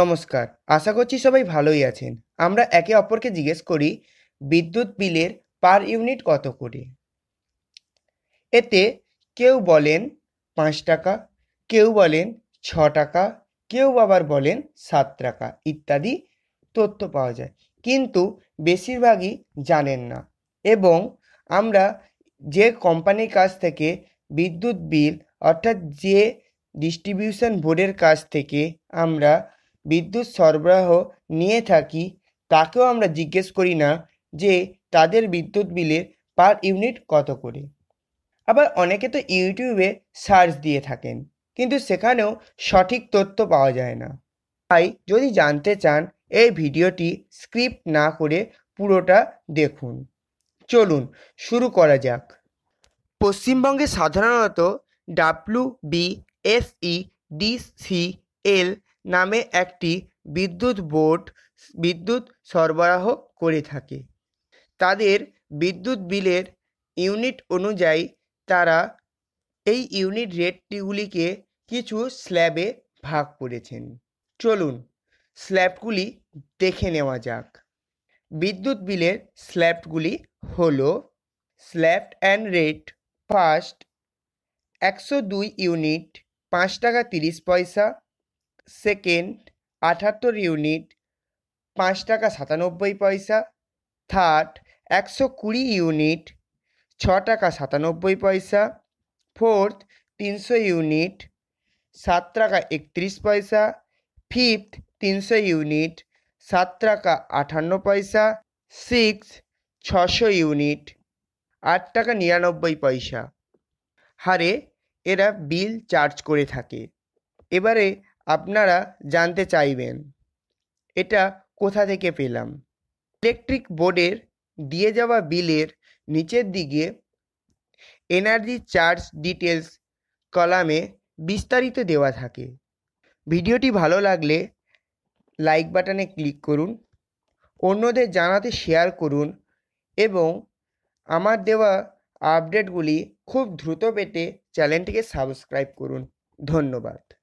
নমস্কার আশা করছি সবাই ভালোই আছেন আমরা একে অপরকে জিজ্ঞেস করি বিদ্যুৎ বিলের পার ইউনিট কত করে এতে কেউ বলেন পাঁচ টাকা কেউ বলেন ছ টাকা কেউ আবার বলেন সাত টাকা ইত্যাদি তথ্য পাওয়া যায় কিন্তু বেশিরভাগই জানেন না এবং আমরা যে কোম্পানির কাছ থেকে বিদ্যুৎ বিল অর্থাৎ যে ডিস্ট্রিবিউশন বোর্ডের কাছ থেকে আমরা বিদ্যুৎ সরবরাহ নিয়ে থাকি তাকেও আমরা জিজ্ঞেস করি না যে তাদের বিদ্যুৎ বিলের পার ইউনিট কত করে আবার অনেকে তো ইউটিউবে সার্চ দিয়ে থাকেন কিন্তু সেখানেও সঠিক তথ্য পাওয়া যায় না তাই যদি জানতে চান এই ভিডিওটি স্ক্রিপ্ট না করে পুরোটা দেখুন চলুন শুরু করা যাক পশ্চিমবঙ্গে সাধারণত W B S E D C L নামে একটি বিদ্যুৎ বোর্ড বিদ্যুৎ সরবরাহ করে থাকে তাদের বিদ্যুৎ বিলের ইউনিট অনুযায়ী তারা এই ইউনিট রেটটিগুলিকে কিছু স্ল্যাবে ভাগ করেছেন চলুন স্ল্যাবগুলি দেখে নেওয়া যাক বিদ্যুৎ বিলের স্ল্যাবগুলি হল স্ল্যাব অ্যান্ড রেট ফার্স্ট একশো দুই ইউনিট পাঁচ টাকা তিরিশ পয়সা সেকেন্ড আটাত্তর ইউনিট পাঁচ টাকা সাতানব্বই পয়সা থার্ড একশো কুড়ি ইউনিট ছ টাকা সাতানব্বই পয়সা ফোর্থ তিনশো ইউনিট সাত টাকা একত্রিশ পয়সা ফিফথ তিনশো ইউনিট সাত টাকা আঠান্ন পয়সা সিক্স ছশো ইউনিট আট টাকা নিরানব্বই পয়সা হারে এরা বিল চার্জ করে থাকে এবারে আপনারা জানতে চাইবেন এটা কোথা থেকে পেলাম ইলেকট্রিক বোর্ডের দিয়ে যাওয়া বিলের নিচের দিকে এনার্জি চার্জ ডিটেলস কলামে বিস্তারিত দেওয়া থাকে ভিডিওটি ভালো লাগলে লাইক বাটনে ক্লিক করুন অন্যদের জানাতে শেয়ার করুন এবং আমার দেওয়া আপডেটগুলি খুব দ্রুত পেতে চ্যানেলটিকে সাবস্ক্রাইব করুন ধন্যবাদ